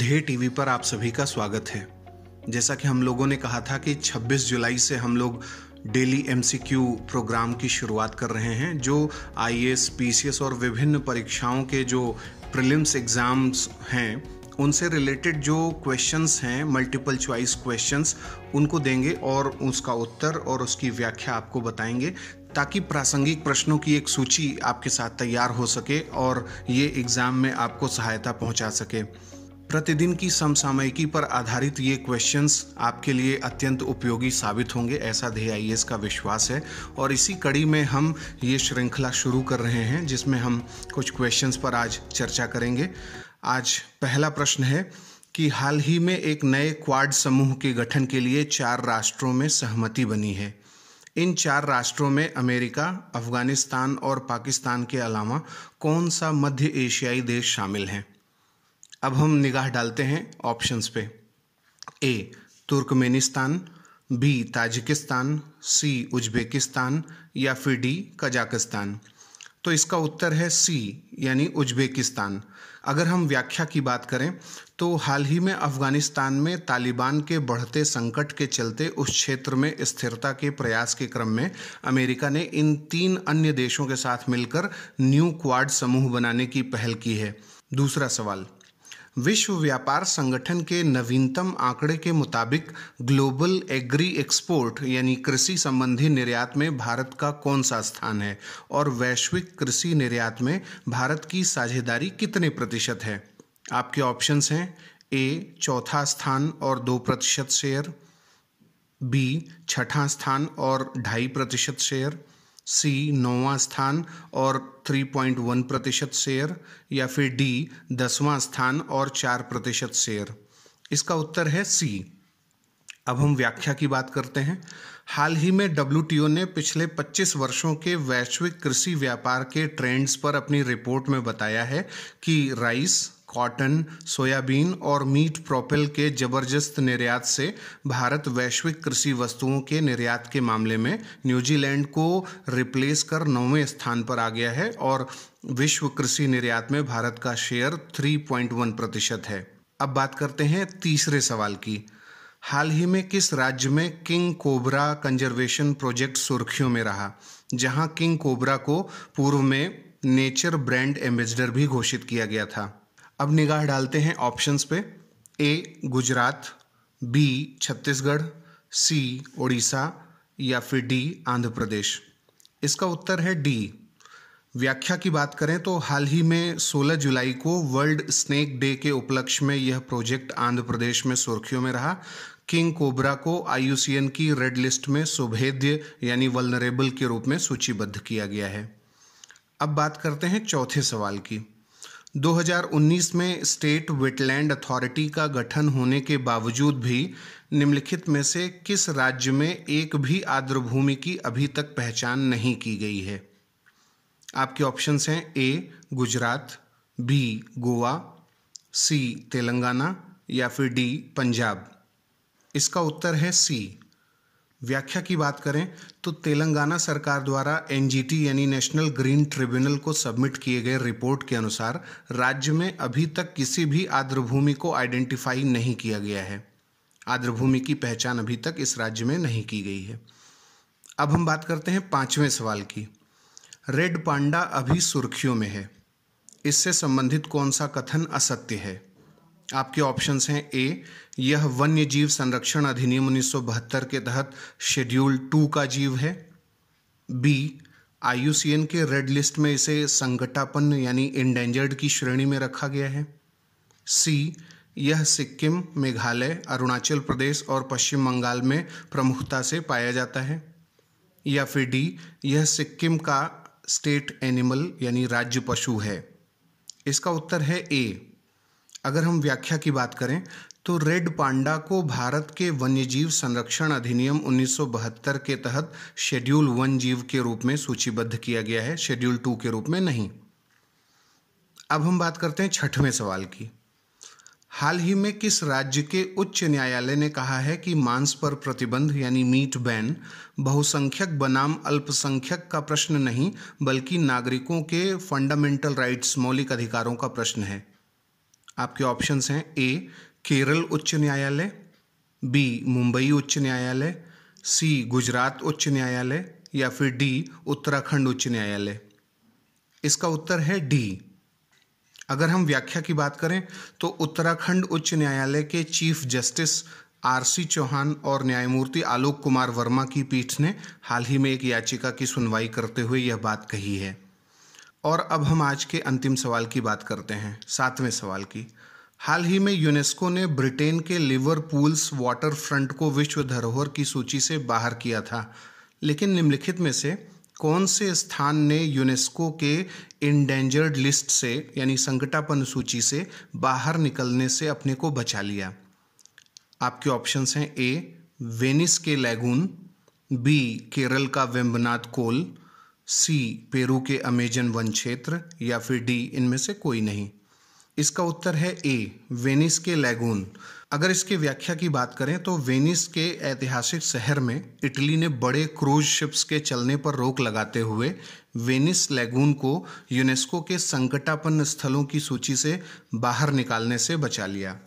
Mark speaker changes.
Speaker 1: धे टीवी पर आप सभी का स्वागत है जैसा कि हम लोगों ने कहा था कि 26 जुलाई से हम लोग डेली एमसीक्यू प्रोग्राम की शुरुआत कर रहे हैं जो आईएएस, पीसीएस और विभिन्न परीक्षाओं के जो प्रिलिम्स एग्ज़ाम्स हैं उनसे रिलेटेड जो क्वेश्चंस हैं मल्टीपल चॉइस क्वेश्चंस उनको देंगे और उसका उत्तर और उसकी व्याख्या आपको बताएंगे ताकि प्रासंगिक प्रश्नों की एक सूची आपके साथ तैयार हो सके और ये एग्ज़ाम में आपको सहायता पहुंचा सके प्रतिदिन की समसामयिकी पर आधारित ये क्वेश्चंस आपके लिए अत्यंत उपयोगी साबित होंगे ऐसा धे आई का विश्वास है और इसी कड़ी में हम ये श्रृंखला शुरू कर रहे हैं जिसमें हम कुछ क्वेश्चंस पर आज चर्चा करेंगे आज पहला प्रश्न है कि हाल ही में एक नए क्वाड समूह के गठन के लिए चार राष्ट्रों में सहमति बनी है इन चार राष्ट्रों में अमेरिका अफगानिस्तान और पाकिस्तान के अलावा कौन सा मध्य एशियाई देश शामिल हैं अब हम निगाह डालते हैं ऑप्शंस पे A Turkmenistan B Tajikistan C Uzbekistan या फिर डी कजाकिस्तान तो इसका उत्तर है सी यानी उज्बेकिस्तान अगर हम व्याख्या की बात करें तो हाल ही में अफगानिस्तान में तालिबान के बढ़ते संकट के चलते उस क्षेत्र में स्थिरता के प्रयास के क्रम में अमेरिका ने इन तीन अन्य देशों के साथ मिलकर न्यू क्वाड समूह बनाने की पहल की है दूसरा सवाल विश्व व्यापार संगठन के नवीनतम आंकड़े के मुताबिक ग्लोबल एग्री एक्सपोर्ट यानी कृषि संबंधी निर्यात में भारत का कौन सा स्थान है और वैश्विक कृषि निर्यात में भारत की साझेदारी कितने प्रतिशत है आपके ऑप्शंस हैं ए चौथा स्थान और दो प्रतिशत शेयर बी छठा स्थान और ढाई प्रतिशत शेयर सी नौवां स्थान और 3.1 प्रतिशत शेयर या फिर डी दसवां स्थान और चार प्रतिशत शेयर इसका उत्तर है सी अब हम व्याख्या की बात करते हैं हाल ही में डब्ल्यू ने पिछले 25 वर्षों के वैश्विक कृषि व्यापार के ट्रेंड्स पर अपनी रिपोर्ट में बताया है कि राइस कॉटन सोयाबीन और मीट प्रोपेल के जबरदस्त निर्यात से भारत वैश्विक कृषि वस्तुओं के निर्यात के मामले में न्यूजीलैंड को रिप्लेस कर नौवें स्थान पर आ गया है और विश्व कृषि निर्यात में भारत का शेयर 3.1 प्रतिशत है अब बात करते हैं तीसरे सवाल की हाल ही में किस राज्य में किंग कोबरा कंजर्वेशन प्रोजेक्ट सुर्खियों में रहा जहां किंग कोबरा को पूर्व में नेचर ब्रांड एम्बेसडर भी घोषित किया गया था अब निगाह डालते हैं ऑप्शंस पे A Gujarat B Chhattisgarh C Odisha या फिर डी आंध्र प्रदेश इसका उत्तर है डी व्याख्या की बात करें तो हाल ही में 16 जुलाई को वर्ल्ड स्नेक डे के उपलक्ष्य में यह प्रोजेक्ट आंध्र प्रदेश में सुर्खियों में रहा किंग कोबरा को आई की रेड लिस्ट में सुभेद्य यानी वलनरेबल के रूप में सूचीबद्ध किया गया है अब बात करते हैं चौथे सवाल की 2019 में स्टेट वेटलैंड अथॉरिटी का गठन होने के बावजूद भी निम्नलिखित में से किस राज्य में एक भी आर्द्र भूमि की अभी तक पहचान नहीं की गई है आपके ऑप्शंस हैं A Gujarat B Goa C Telangana या फिर डी पंजाब इसका उत्तर है सी व्याख्या की बात करें तो तेलंगाना सरकार द्वारा एन यानी नेशनल ग्रीन ट्रिब्यूनल को सबमिट किए गए रिपोर्ट के अनुसार राज्य में अभी तक किसी भी आर्द्रभूमि को आइडेंटिफाई नहीं किया गया है आर्द्रभूमि की पहचान अभी तक इस राज्य में नहीं की गई है अब हम बात करते हैं पांचवें सवाल की रेड पांडा अभी सुर्खियों में है इससे संबंधित कौन सा कथन असत्य है आपके ऑप्शंस हैं ए यह वन्य जीव संरक्षण अधिनियम बहत्तर के तहत शेड्यूल टू का जीव है बी एन के रेड लिस्ट में इसे संकटापन्न यानी इंडेंजर्ड की श्रेणी में रखा गया है सी यह सिक्किम मेघालय अरुणाचल प्रदेश और पश्चिम बंगाल में प्रमुखता से पाया जाता है या फिर डी यह सिक्किम का स्टेट एनिमल यानी राज्य पशु है इसका उत्तर है ए अगर हम व्याख्या की बात करें तो रेड पांडा को भारत के वन्यजीव संरक्षण अधिनियम 1972 के तहत शेड्यूल वन जीव के रूप में सूचीबद्ध किया गया है शेड्यूल टू के रूप में नहीं अब हम बात करते हैं छठवें सवाल की हाल ही में किस राज्य के उच्च न्यायालय ने कहा है कि मांस पर प्रतिबंध यानी मीट बैन बहुसंख्यक बनाम अल्पसंख्यक का प्रश्न नहीं बल्कि नागरिकों के फंडामेंटल राइट्स मौलिक अधिकारों का प्रश्न है आपके ऑप्शंस हैं ए केरल उच्च न्यायालय बी मुंबई उच्च न्यायालय सी गुजरात उच्च न्यायालय या फिर डी उत्तराखंड उच्च न्यायालय इसका उत्तर है डी अगर हम व्याख्या की बात करें तो उत्तराखंड उच्च न्यायालय के chief justice R C Chauhan और न्यायमूर्ति आलोक कुमार वर्मा की पीठ ने हाल ही में एक याचिका की सुनवाई करते हुए यह बात कही है और अब हम आज के अंतिम सवाल की बात करते हैं सातवें सवाल की हाल ही में यूनेस्को ने ब्रिटेन के लिवरपूल्स वाटर फ्रंट को विश्व धरोहर की सूची से बाहर किया था लेकिन निम्नलिखित में से कौन से स्थान ने यूनेस्को के इंडेंजर्ड लिस्ट से यानी संकटापन सूची से बाहर निकलने से अपने को बचा लिया आपके ऑप्शंस हैं ए वेनिस के लैगून बी केरल का वेम्बनाथ कोल सी पेरू के अमेजन वन क्षेत्र या फिर डी इनमें से कोई नहीं इसका उत्तर है ए वेनिस के लैगून अगर इसके व्याख्या की बात करें तो वेनिस के ऐतिहासिक शहर में इटली ने बड़े क्रूज शिप्स के चलने पर रोक लगाते हुए वेनिस लैगून को यूनेस्को के संकटापन्न स्थलों की सूची से बाहर निकालने से बचा लिया